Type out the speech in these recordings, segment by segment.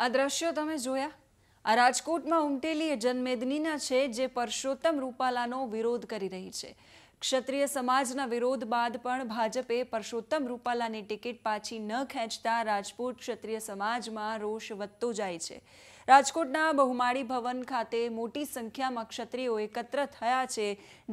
આ દ્રશ્યો તમે જોયા આ રાજકોટમાં ઉમટેલી જનમેદનીના છે જે પરસોત્તમ રૂપાલાનો વિરોધ કરી રહી છે ક્ષત્રિય સમાજના વિરોધ બાદ પણ ભાજપે પરસોત્તમ રૂપાલાની ટિકિટ પાછી ન ખેંચતા રાજપૂત ક્ષત્રિય સમાજમાં રોષ વધતો જાય છે રાજકોટના બહુમાળી ભવન ખાતે મોટી સંખ્યામાં ક્ષત્રિયો એકત્ર થયા છે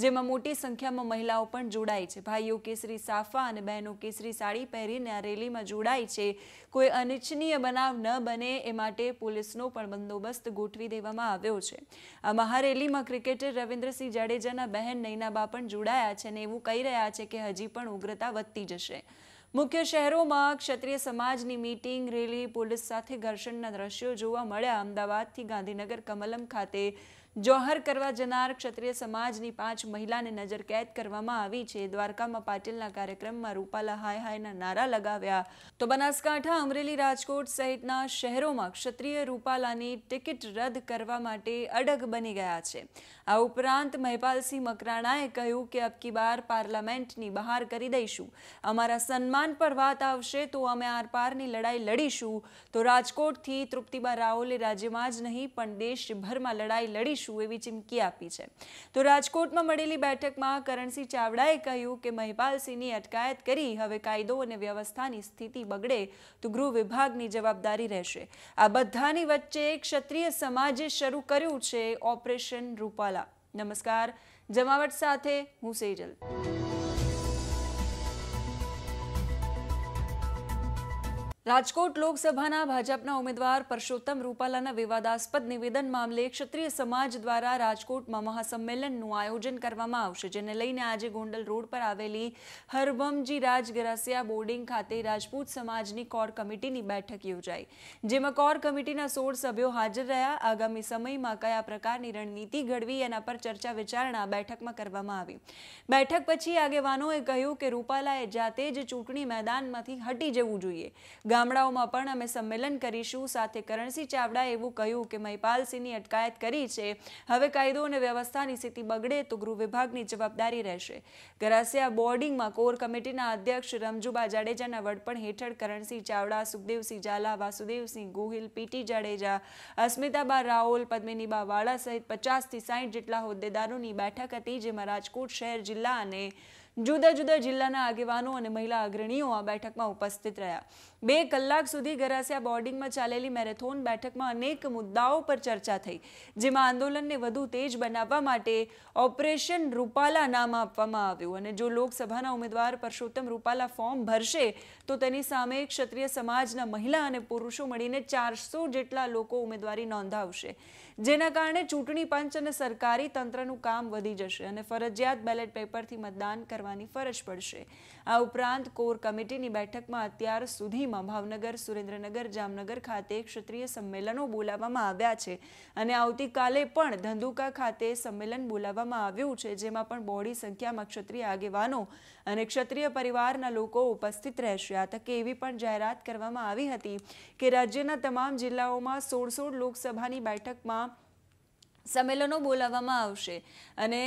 જેમાં મોટી સંખ્યામાં મહિલાઓ પણ જોડાય છે ભાઈઓ કેસરી સાફા અને બહેનો કેસરી સાડી પહેરીને આ રેલીમાં જોડાય છે કોઈ અનિચ્છનીય બનાવ ન બને એ માટે પોલીસનો પણ બંદોબસ્ત ગોઠવી દેવામાં આવ્યો છે આ મહારેલીમાં ક્રિકેટર રવિન્દ્રસિંહ જાડેજાના બહેન નૈનાબા પણ જોડાય જોડાયા છે અને એવું કહી રહ્યા છે કે હજી પણ ઉગ્રતા વધતી જશે મુખ્ય શહેરોમાં ક્ષત્રિય સમાજની મીટિંગ રેલી પોલીસ સાથે ઘર્ષણના દ્રશ્યો જોવા મળ્યા અમદાવાદથી ગાંધીનગર કમલમ ખાતે જોહર કરવા જનાર ક્ષત્રિય સમાજની પાંચ મહિલાને નજર કેદ કરવામાં આવી છે દ્વારકામાં પાટીલના કાર્યક્રમમાં રૂપાલા હાય હાયના નારા લગાવ્યા તો બનાસકાંઠા અમરેલી રાજકોટ સહિતના શહેરોમાં ક્ષત્રિય રૂપાલાની ટિકિટ રદ કરવા માટે અડગ બની ગયા છે આ ઉપરાંત મહેપાલસિંહ મકરાણાએ કહ્યું કે અબકી બાર પાર્લામેન્ટની બહાર કરી દઈશું અમારા સન્માન પર વાત આવશે તો અમે આરપારની લડાઈ લડીશું તો રાજકોટથી તૃપ્તિબા રાઓલે રાજ્યમાં જ નહીં પણ દેશભરમાં લડાઈ લડીશું કરીશું એવી ચીમકી આપી છે તો રાજકોટમાં મળેલી બેઠકમાં કરણસિંહ ચાવડાએ કહ્યું કે મહિપાલસિંહની અટકાયત કરી હવે કાયદો અને વ્યવસ્થાની સ્થિતિ બગડે તો ગૃહ વિભાગની જવાબદારી રહેશે આ બધાની વચ્ચે ક્ષત્રિય સમાજે શરૂ કર્યું છે ઓપરેશન રૂપાલા નમસ્કાર જમાવટ સાથે હું સેજલ રાજકોટ લોકસભાના ભાજપના ઉમેદવાર પરસોત્તમ રૂપાલાના વિવાદાસ્પદ નિવેદન મામલે ક્ષત્રિય સમાજ દ્વારા રાજકોટમાં મહાસંમેલનનું આયોજન કરવામાં આવશે જેને લઈને આજે ગોંડલ રોડ પર આવેલી હરબમજી રાજગરાસિયા બોર્ડિંગ ખાતે રાજપૂત સમાજની કોર કમિટીની બેઠક યોજાઈ જેમાં કોર કમિટીના સોળ સભ્યો હાજર રહ્યા આગામી સમયમાં કયા પ્રકારની રણનીતિ ઘડવી એના પર ચર્ચા વિચારણા બેઠકમાં કરવામાં આવી બેઠક પછી આગેવાનોએ કહ્યું કે રૂપાલાએ જાતે જ ચૂંટણી મેદાનમાંથી હટી જવું જોઈએ ગામડાઓમાં પણ અમે સંમેલન કરીશું સાથે કરણસિંહ ચાવડા એવું કહ્યું કે મહિપાલસિંહની અટકાયત કરી છે હવે કાયદો અને વ્યવસ્થાની સ્થિતિ બગડે તો ગૃહ વિભાગની જવાબદારી રહેશે ગરાસિયા બોર્ડિંગમાં કોર કમિટીના અધ્યક્ષ રમજુબા જાડેજાના વડપણ હેઠળ કરણસિંહ ચાવડા સુખદેવસિંહ ઝાલા વાસુદેવસિંહ ગોહિલ પીટી જાડેજા અસ્મિતાબા રાઓલ પદ્મિનીબા વાળા સહિત પચાસથી સાઠ જેટલા હોદ્દેદારોની બેઠક હતી જેમાં રાજકોટ શહેર જિલ્લા અને જુદા જુદા જિલ્લાના આગેવાનો અને મહિલા અગ્રણીઓ આ બેઠકમાં ઉપસ્થિત રહ્યા બે કલાક સુધી ગરાસિયા બોર્ડિંગમાં ચાલેલી મેરેથોન બેઠકમાં અનેક મુદ્દાઓ પર ચર્ચા થઈ જેમાં આંદોલનને વધુ તેજ બનાવવા માટે ઓપરેશન રૂપાલા નામ આપવામાં આવ્યું અને જો લોકસભાના ઉમેદવાર પરસોત્તમ રૂપાલા ફોર્મ ભરશે તો તેની સામે ક્ષત્રિય સમાજના મહિલા અને પુરુષો મળીને ચારસો જેટલા લોકો ઉમેદવારી નોંધાવશે જેના કારણે ચૂંટણી પંચ અને સરકારી તંત્રનું કામ વધી જશે અને ફરજિયાત બેલેટ પેપરથી મતદાન કરવા કરવાની ફરજ પડશે આ ઉપરાંત કોર કમિટીની બેઠકમાં અત્યાર સુધીમાં ભાવનગર સુરેન્દ્રનગર જામનગર ખાતે ક્ષત્રિય સંમેલનો બોલાવવામાં આવ્યા છે અને આવતીકાલે પણ ધંધુકા ખાતે સંમેલન બોલાવવામાં આવ્યું છે જેમાં પણ બહોળી સંખ્યામાં ક્ષત્રિય આગેવાનો અને ક્ષત્રિય પરિવારના લોકો ઉપસ્થિત રહેશે આ તકે એવી પણ જાહેરાત કરવામાં આવી હતી કે રાજ્યના તમામ જિલ્લાઓમાં સોળ સોળ લોકસભાની બેઠકમાં સંમેલનો બોલાવવામાં આવશે અને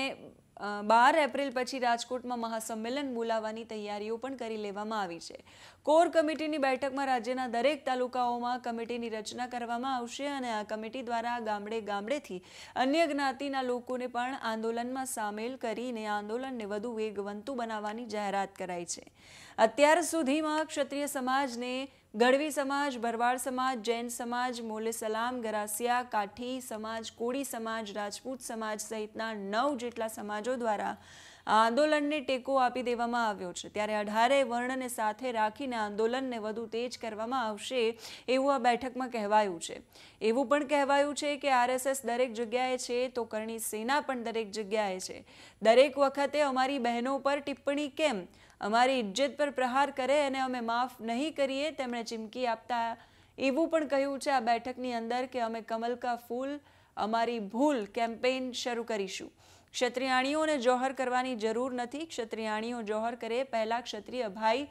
બાર એપ્રિલ પછી રાજકોટમાં મહાસંમેલન બોલાવવાની તૈયારીઓ પણ કરી લેવામાં આવી છે કોર કમિટીની બેઠકમાં રાજ્યના દરેક તાલુકાઓમાં કમિટીની રચના કરવામાં આવશે અને આ કમિટી દ્વારા ગામડે ગામડેથી અન્ય જ્ઞાતિના લોકોને પણ આંદોલનમાં સામેલ કરીને આંદોલનને વધુ વેગવંતુ બનાવવાની જાહેરાત કરાઈ છે અત્યાર સુધીમાં ક્ષત્રિય સમાજને ગઢવી સમાજ ભરવાડ સમાજ જૈન સમાજ મોલે સલામ ગરાસિયા કાઠી સમાજ કોળી સમાજ રાજપૂત સમાજ સહિતના નવ જેટલા સમાજો દ્વારા આંદોલનને ટેકો આપી દેવામાં આવ્યો છે ત્યારે અઢારે વર્ણને સાથે રાખીને આંદોલનને વધુ તેજ કરવામાં આવશે એવું આ બેઠકમાં કહેવાયું છે એવું પણ કહેવાયું છે કે આરએસએસ દરેક જગ્યાએ છે તો કરણી સેના પણ દરેક જગ્યાએ છે દરેક વખતે અમારી બહેનો પર ટિપ્પણી કેમ અમારી ઇજ્જત પર પ્રહાર કરે અને અમે માફ નહીં કરીએ તેમણે ચીમકી આપતા એવું પણ કહ્યું છે આ બેઠકની અંદર કે અમે કમલકા ફૂલ અમારી ભૂલ કેમ્પેઇન શરૂ કરીશું ક્ષત્રિયાણીઓને જોહર કરવાની જરૂર નથી ક્ષત્રિયાણીઓ જોહર કરે પહેલાં ક્ષત્રિય ભાઈ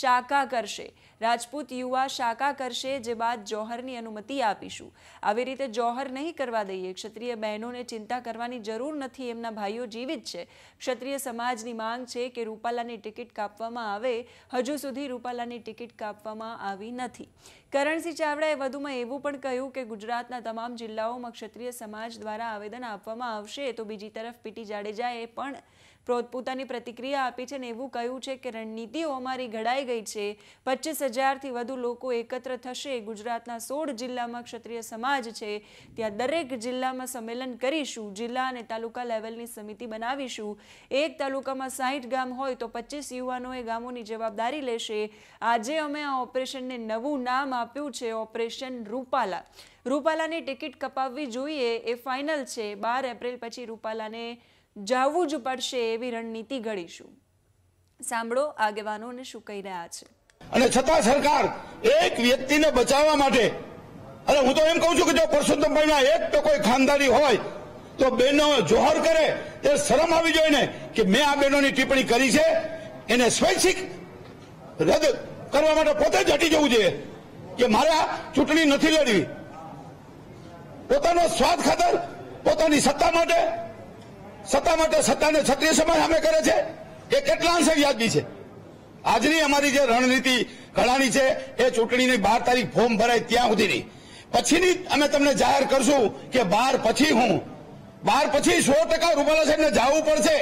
શાકા કરશે રાજપૂત યુવા શાકા કરશે જે બાદ જોહરની અનુમતિ આપીશું આવી રીતે જોહર નહીં કરવા દઈએ ક્ષત્રિય બહેનોને ચિંતા કરવાની જરૂર નથી એમના ભાઈઓ જીવિત છે ક્ષત્રિય સમાજની માંગ છે કે રૂપાલાની ટિકિટ કાપવામાં આવે હજુ સુધી રૂપાલાની ટિકિટ કાપવામાં આવી નથી કરણસિંહ ચાવડાએ વધુમાં એવું પણ કહ્યું કે ગુજરાતના તમામ જિલ્લાઓમાં ક્ષત્રિય સમાજ દ્વારા આવેદન આપવામાં આવશે તો બીજી તરફ પીટી જાડેજાએ પણ પોતાની પ્રતિક્રિયા આપી છે ને એવું કહ્યું છે કે રણનીતિઓ અમારી ઘડાઈ ગઈ છે પચીસ હજારથી વધુ લોકો એકત્ર થશે ગુજરાતના સોળ જિલ્લામાં ક્ષત્રિય સમાજ છે ત્યાં દરેક જિલ્લામાં સંમેલન કરીશું જિલ્લા અને તાલુકા લેવલની સમિતિ બનાવીશું એક તાલુકામાં સાહીઠ ગામ હોય તો પચીસ યુવાનોએ ગામોની જવાબદારી લેશે આજે અમે આ ઓપરેશનને નવું નામ આપ્યું છે ઓપરેશન રૂપાલા રૂપાલાની ટિકિટ કપાવવી જોઈએ એ ફાઇનલ છે બાર એપ્રિલ પછી રૂપાલાને જવું જ પડશે એવી રણનીતિ ઘડીશું સાંભળો આગેવાનોને શું કહી રહ્યા છે અને છતાં સરકાર એક વ્યક્તિને બચાવવા માટે અને હું તો એમ કહું છું કે જો પરસોત્તમભાઈના એક તો કોઈ ખાનદારી હોય તો બેનો જોહર કરે તે શરમ આવી જોઈએ ને કે મેં આ બહેનોની ટિપ્પણી કરી છે એને સ્વૈચ્છિક રદ કરવા માટે પોતે જ હટી જવું જોઈએ કે મારે ચૂંટણી નથી લડવી પોતાનો સ્વાદ ખાતર પોતાની સત્તા માટે સત્તા માટે સત્તાને ક્ષત્રિય સમાજ સામે કરે છે એ કેટલા અંશે વ્યાજબી છે આજની અમારી જે રણનીતિ ઘડાણી છે એ ચૂંટણીની બાર તારીખ ફોર્મ ભરાય ત્યાં સુધીની પછીની અમે તમને જાહેર કરશું કે બાર પછી હું બાર પછી સો ટકા રૂપાલા સાહેબને જવું પડશે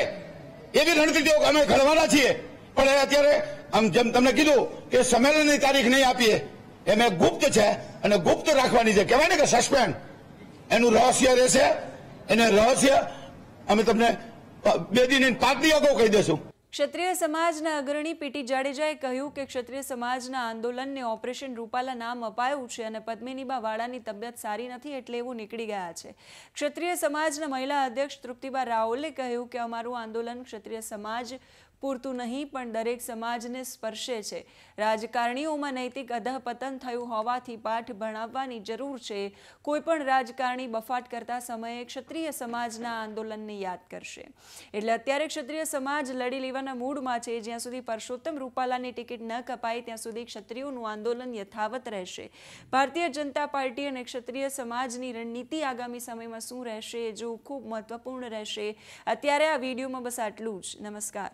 એવી રણનીતિઓ અમે ઘડવાના છીએ પણ એ અત્યારે આમ જેમ તમને કીધું કે સંમેલનની તારીખ નહીં આપીએ એમ ગુપ્ત છે અને ગુપ્ત રાખવાની છે કહેવાય ને કે સસ્પેન્ડ એનું રહસ્ય રહેશે એને રહસ્ય અમે તમને બે દિન પાંચ અગાઉ કહી દેશું ક્ષત્રિય સમાજના અગ્રણી પીટી જાડેજાએ કહ્યું કે ક્ષત્રિય સમાજના આંદોલનને ઓપરેશન રૂપાલા નામ અપાયું છે અને પદ્મિનીબા વાળાની તબિયત સારી નથી એટલે એવું નીકળી ગયા છે ક્ષત્રિય સમાજના મહિલા અધ્યક્ષ તૃપ્તિબા રાઓલે કહ્યું કે અમારું આંદોલન ક્ષત્રિય સમાજ પૂરતું નહીં પણ દરેક સમાજને સ્પર્શે છે રાજકારણીઓમાં નૈતિક અધહપતન થયું હોવાથી પાઠ ભણાવવાની જરૂર છે કોઈપણ રાજકારણી બફાટ કરતા સમયે ક્ષત્રિય સમાજના આંદોલનને યાદ કરશે એટલે અત્યારે ક્ષત્રિય સમાજ લડી લેવાના મૂડમાં છે જ્યાં સુધી પરસોત્તમ રૂપાલાની ટિકિટ ન કપાય ત્યાં સુધી ક્ષત્રિયોનું આંદોલન યથાવત રહેશે ભારતીય જનતા પાર્ટી અને ક્ષત્રિય સમાજની રણનીતિ આગામી સમયમાં શું રહેશે એ જોવું ખૂબ મહત્વપૂર્ણ રહેશે અત્યારે આ વિડીયોમાં બસ આટલું જ નમસ્કાર